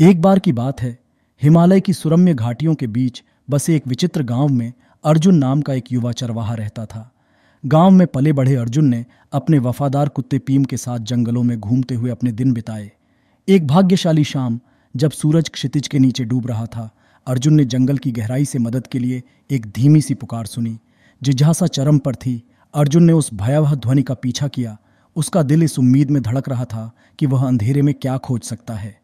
एक बार की बात है हिमालय की सुरम्य घाटियों के बीच बसे एक विचित्र गांव में अर्जुन नाम का एक युवा चरवाहा रहता था गांव में पले बढ़े अर्जुन ने अपने वफादार कुत्ते पीम के साथ जंगलों में घूमते हुए अपने दिन बिताए एक भाग्यशाली शाम जब सूरज क्षितिज के नीचे डूब रहा था अर्जुन ने जंगल की गहराई से मदद के लिए एक धीमी सी पुकार सुनी जिज्ञासा चरम पर थी अर्जुन ने उस भयावह ध्वनि का पीछा किया उसका दिल इस उम्मीद में धड़क रहा था कि वह अंधेरे में क्या खोज सकता है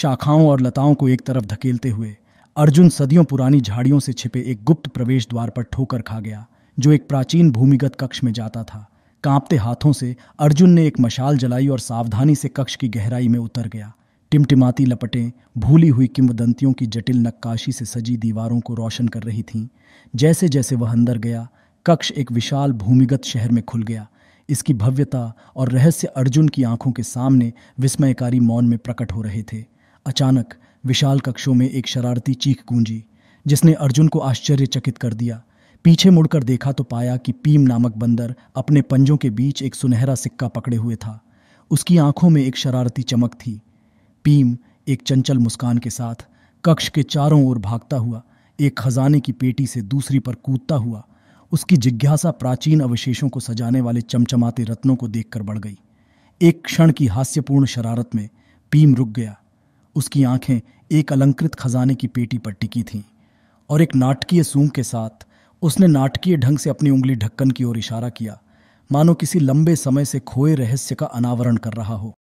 शाखाओं और लताओं को एक तरफ धकेलते हुए अर्जुन सदियों पुरानी झाड़ियों से छिपे एक गुप्त प्रवेश द्वार पर ठोकर खा गया जो एक प्राचीन भूमिगत कक्ष में जाता था कांपते हाथों से अर्जुन ने एक मशाल जलाई और सावधानी से कक्ष की गहराई में उतर गया टिमटिमाती लपटें भूली हुई किंवदंतियों की जटिल नक्काशी से सजी दीवारों को रोशन कर रही थीं जैसे जैसे वह अंदर गया कक्ष एक विशाल भूमिगत शहर में खुल गया इसकी भव्यता और रहस्य अर्जुन की आंखों के सामने विस्मयकारी मौन में प्रकट हो रहे थे अचानक विशाल कक्षों में एक शरारती चीख गूंजी जिसने अर्जुन को आश्चर्यचकित कर दिया पीछे मुड़कर देखा तो पाया कि पीम नामक बंदर अपने पंजों के बीच एक सुनहरा सिक्का पकड़े हुए था उसकी आंखों में एक शरारती चमक थी पीम एक चंचल मुस्कान के साथ कक्ष के चारों ओर भागता हुआ एक खजाने की पेटी से दूसरी पर कूदता हुआ उसकी जिज्ञासा प्राचीन अवशेषों को सजाने वाले चमचमाते रत्नों को देखकर बढ़ गई एक क्षण की हास्यपूर्ण शरारत में पीम रुक गया उसकी आंखें एक अलंकृत खजाने की पेटी पर टिकी थीं और एक नाटकीय सूंग के साथ उसने नाटकीय ढंग से अपनी उंगली ढक्कन की ओर इशारा किया मानो किसी लंबे समय से खोए रहस्य का अनावरण कर रहा हो